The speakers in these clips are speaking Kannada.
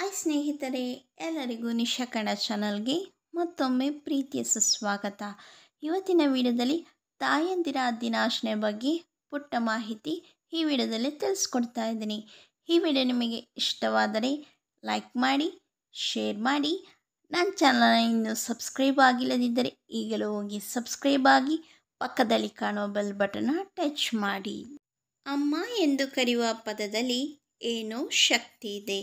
ಹಾಯ್ ಸ್ನೇಹಿತರೆ ಎಲ್ಲರಿಗೂ ನಿಶಾ ಕನ್ನಡ ಚಾನಲ್ಗೆ ಮತ್ತೊಮ್ಮೆ ಪ್ರೀತಿಯ ಸುಸ್ವಾಗತ ಇವತ್ತಿನ ವಿಡಿಯೋದಲ್ಲಿ ತಾಯಂದಿರ ದಿನಾಚರಣೆ ಬಗ್ಗೆ ಪುಟ್ಟ ಮಾಹಿತಿ ಈ ವಿಡಿಯೋದಲ್ಲಿ ತಿಳಿಸ್ಕೊಡ್ತಾ ಇದ್ದೀನಿ ಈ ವಿಡಿಯೋ ನಿಮಗೆ ಇಷ್ಟವಾದರೆ ಲೈಕ್ ಮಾಡಿ ಶೇರ್ ಮಾಡಿ ನನ್ನ ಚಾನಲ್ನ ಇನ್ನೂ ಸಬ್ಸ್ಕ್ರೈಬ್ ಆಗಿಲ್ಲದಿದ್ದರೆ ಈಗಲೂ ಹೋಗಿ ಸಬ್ಸ್ಕ್ರೈಬ್ ಆಗಿ ಪಕ್ಕದಲ್ಲಿ ಕಾಣುವ ಬೆಲ್ ಬಟನ್ನ ಟಚ್ ಮಾಡಿ ಅಮ್ಮ ಎಂದು ಕರೆಯುವ ಪದದಲ್ಲಿ ಏನೋ ಶಕ್ತಿ ಇದೆ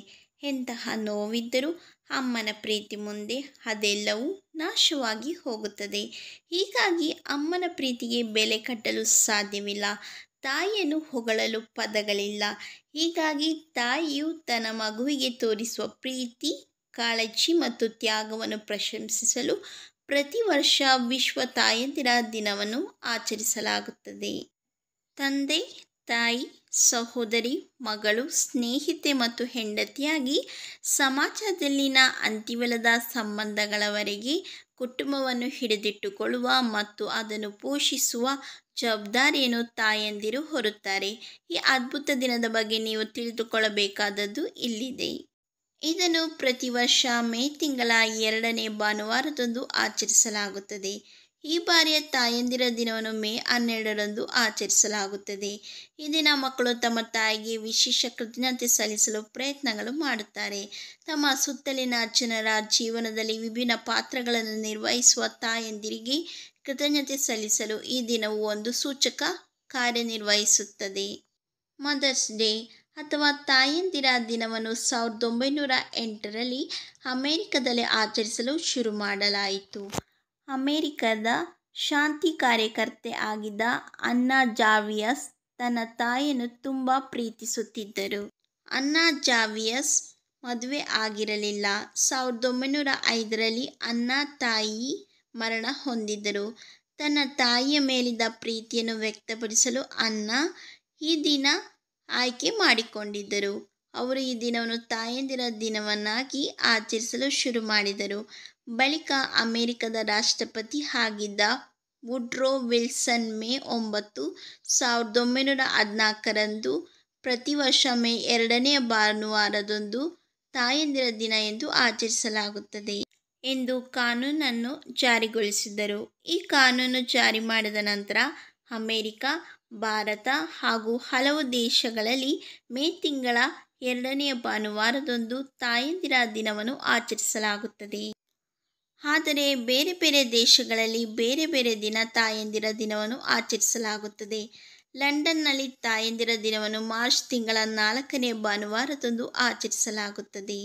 ಎಂತಹ ನೋವಿದ್ದರೂ ಅಮ್ಮನ ಪ್ರೀತಿ ಮುಂದೆ ಅದೆಲ್ಲವೂ ನಾಶವಾಗಿ ಹೋಗುತ್ತದೆ ಹೀಗಾಗಿ ಅಮ್ಮನ ಪ್ರೀತಿಗೆ ಬೆಲೆ ಕಟ್ಟಲು ಸಾಧ್ಯವಿಲ್ಲ ತಾಯಿಯನ್ನು ಹೊಗಳಲು ಪದಗಳಿಲ್ಲ ಹೀಗಾಗಿ ತಾಯಿಯು ತನ್ನ ಮಗುವಿಗೆ ತೋರಿಸುವ ಪ್ರೀತಿ ಕಾಳಜಿ ಮತ್ತು ತ್ಯಾಗವನ್ನು ಪ್ರಶಂಸಿಸಲು ಪ್ರತಿ ವರ್ಷ ವಿಶ್ವ ತಾಯಂದಿರ ದಿನವನ್ನು ಆಚರಿಸಲಾಗುತ್ತದೆ ತಂದೆ ತಾಯಿ ಸಹೋದರಿ ಮಗಳು ಸ್ನೇಹಿತೆ ಮತ್ತು ಹೆಂಡತಿಯಾಗಿ ಸಮಾಜದಲ್ಲಿನ ಅಂತಿವಲ್ಲದ ಸಂಬಂಧಗಳವರೆಗೆ ಕುಟುಂಬವನ್ನು ಹಿಡಿದಿಟ್ಟುಕೊಳ್ಳುವ ಮತ್ತು ಅದನ್ನು ಪೋಷಿಸುವ ಜವಾಬ್ದಾರಿಯನ್ನು ತಾಯಂದಿರು ಹೊರುತ್ತಾರೆ ಈ ಅದ್ಭುತ ದಿನದ ಬಗ್ಗೆ ನೀವು ತಿಳಿದುಕೊಳ್ಳಬೇಕಾದದ್ದು ಇಲ್ಲಿದೆ ಇದನ್ನು ಪ್ರತಿ ವರ್ಷ ಮೇ ತಿಂಗಳ ಎರಡನೇ ಭಾನುವಾರದಂದು ಆಚರಿಸಲಾಗುತ್ತದೆ ಈ ಬಾರಿಯ ತಾಯಂದಿರ ದಿನವನ್ನು ಮೇ ಹನ್ನೆರಡರಂದು ಆಚರಿಸಲಾಗುತ್ತದೆ ಈ ದಿನ ಮಕ್ಕಳು ತಮ್ಮ ತಾಯಿಗೆ ವಿಶೇಷ ಕೃತಜ್ಞತೆ ಸಲ್ಲಿಸಲು ಪ್ರಯತ್ನಗಳು ಮಾಡುತ್ತಾರೆ ತಮ್ಮ ಸುತ್ತಲಿನ ಜನರ ಜೀವನದಲ್ಲಿ ವಿಭಿನ್ನ ಪಾತ್ರಗಳನ್ನು ನಿರ್ವಹಿಸುವ ತಾಯಂದಿರಿಗೆ ಕೃತಜ್ಞತೆ ಸಲ್ಲಿಸಲು ಈ ದಿನವು ಒಂದು ಸೂಚಕ ಕಾರ್ಯನಿರ್ವಹಿಸುತ್ತದೆ ಮದರ್ಸ್ ಡೇ ಅಥವಾ ತಾಯಂದಿರ ದಿನವನ್ನು ಸಾವಿರದ ಒಂಬೈನೂರ ಎಂಟರಲ್ಲಿ ಅಮೇರಿಕದಲ್ಲಿ ಆಚರಿಸಲು ಶುರು ಮಾಡಲಾಯಿತು ಅಮೆರಿಕದ ಶಾಂತಿ ಕಾರ್ಯಕರ್ತೆ ಆಗಿದ್ದ ಅನ್ನಾ ಜಾವಿಯಸ್ ತನ್ನ ತಾಯಿಯನ್ನು ತುಂಬ ಪ್ರೀತಿಸುತ್ತಿದ್ದರು ಅನ್ನಾ ಜಾವಿಯಸ್ ಮದುವೆ ಆಗಿರಲಿಲ್ಲ ಸಾವಿರದ ಒಂಬೈನೂರ ಐದರಲ್ಲಿ ಅನ್ನಾ ತಾಯಿ ಮರಣ ಹೊಂದಿದ್ದರು ತನ್ನ ತಾಯಿಯ ಮೇಲಿದ್ದ ಪ್ರೀತಿಯನ್ನು ವ್ಯಕ್ತಪಡಿಸಲು ಅನ್ನ ಈ ದಿನ ಆಯ್ಕೆ ಮಾಡಿಕೊಂಡಿದ್ದರು ಅವರು ಈ ದಿನವನ್ನು ತಾಯಂದಿರ ದಿನವನ್ನಾಗಿ ಆಚರಿಸಲು ಶುರು ಮಾಡಿದರು ಬಳಿಕ ಅಮೆರಿಕದ ರಾಷ್ಟ್ರಪತಿ ಆಗಿದ್ದ ವುಡ್ರೋ ವಿಲ್ಸನ್ ಮೇ ಒಂಬತ್ತು ಸಾವಿರದ ಒಂಬೈನೂರ ಹದಿನಾಲ್ಕರಂದು ಪ್ರತಿ ವರ್ಷ ಮೇ ಎರಡನೇ ಭಾನುವಾರದೊಂದು ತಾಯಂದಿರ ದಿನ ಎಂದು ಆಚರಿಸಲಾಗುತ್ತದೆ ಎಂದು ಕಾನೂನನ್ನು ಜಾರಿಗೊಳಿಸಿದರು ಈ ಕಾನೂನು ಜಾರಿ ಮಾಡಿದ ನಂತರ ಅಮೇರಿಕ ಭಾರತ ಹಾಗೂ ಹಲವು ದೇಶಗಳಲ್ಲಿ ಮೇ ತಿಂಗಳ ಎರಡನೆಯ ಭಾನುವಾರದೊಂದು ತಾಯಂದಿರ ದಿನವನ್ನು ಆಚರಿಸಲಾಗುತ್ತದೆ ಆದರೆ ಬೇರೆ ಬೇರೆ ದೇಶಗಳಲ್ಲಿ ಬೇರೆ ಬೇರೆ ದಿನ ತಾಯಂದಿರ ದಿನವನ್ನು ಆಚರಿಸಲಾಗುತ್ತದೆ ಲಂಡನ್ನಲ್ಲಿ ತಾಯಂದಿರ ದಿನವನ್ನು ಮಾರ್ಚ್ ತಿಂಗಳ ನಾಲ್ಕನೇ ಭಾನುವಾರದೊಂದು ಆಚರಿಸಲಾಗುತ್ತದೆ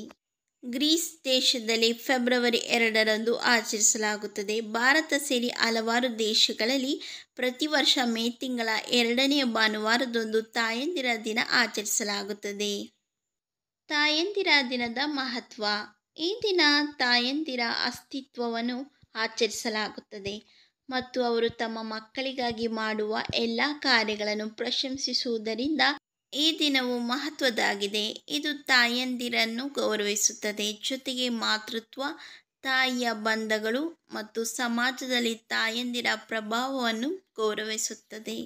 ಗ್ರೀಸ್ ದೇಶದಲ್ಲಿ ಫೆಬ್ರವರಿ ಎರಡರಂದು ಆಚರಿಸಲಾಗುತ್ತದೆ ಭಾರತ ಸೇರಿ ಹಲವಾರು ದೇಶಗಳಲ್ಲಿ ಪ್ರತಿ ವರ್ಷ ಮೇ ತಿಂಗಳ ಎರಡನೆಯ ಭಾನುವಾರದೊಂದು ತಾಯಂದಿರ ದಿನ ಆಚರಿಸಲಾಗುತ್ತದೆ ತಾಯಂದಿರ ದಿನದ ಮಹತ್ವ ಈ ದಿನ ತಾಯಂದಿರ ಅಸ್ತಿತ್ವವನ್ನು ಆಚರಿಸಲಾಗುತ್ತದೆ ಮತ್ತು ಅವರು ತಮ್ಮ ಮಕ್ಕಳಿಗಾಗಿ ಮಾಡುವ ಎಲ್ಲ ಕಾರ್ಯಗಳನ್ನು ಪ್ರಶಂಸಿಸುವುದರಿಂದ ಈ ದಿನವು ಮಹತ್ವದಾಗಿದೆ ಇದು ತಾಯಂದಿರನ್ನು ಗೌರವಿಸುತ್ತದೆ ಜೊತೆಗೆ ಮಾತೃತ್ವ ತಾಯಿಯ ಬಂಧಗಳು ಮತ್ತು ಸಮಾಜದಲ್ಲಿ ತಾಯಂದಿರ ಪ್ರಭಾವವನ್ನು ಗೌರವಿಸುತ್ತದೆ